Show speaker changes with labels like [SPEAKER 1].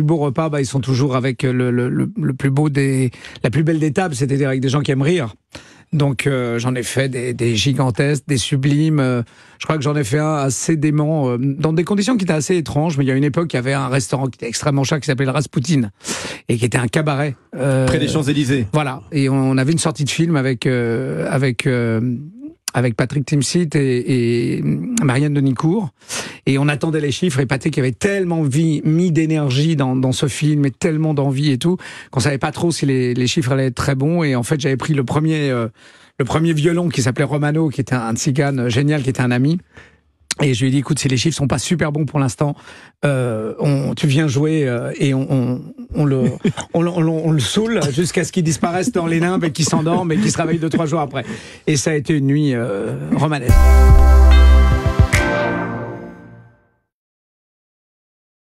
[SPEAKER 1] plus beaux repas, bah, ils sont toujours avec euh, le, plus beau des, la plus belle des tables, c'est-à-dire avec des gens qui aiment rire. Donc euh, j'en ai fait des, gigantesques, des sublimes. Euh, je crois que j'en ai fait un assez dément, dans des conditions qui étaient assez étranges. Mais il y a une époque, il y avait un restaurant qui était extrêmement cher qui s'appelait le Raspoutine et qui était un cabaret. Près des Champs-Élysées. Voilà. Et on avait une sortie de film avec avec avec Patrick Timsit et, et Marianne Denicourt. Et on attendait les chiffres et Pathé qui avait tellement mis d'énergie dans, ce film et tellement d'envie et tout, qu'on savait pas trop si les, chiffres allaient être très bons. Et en fait, j'avais pris le premier, euh, le premier violon qui s'appelait Romano, qui était un, génial, qui était un ami. Et je lui ai dit, écoute, si les chiffres sont pas super bons pour l'instant, euh, tu viens jouer euh, et on, on, le, on, le saoule jusqu'à ce qu'il disparaisse dans les limbes et qu'il s'endorme et qu'il se réveille deux, trois jours après. Et ça a été une nuit romanesque.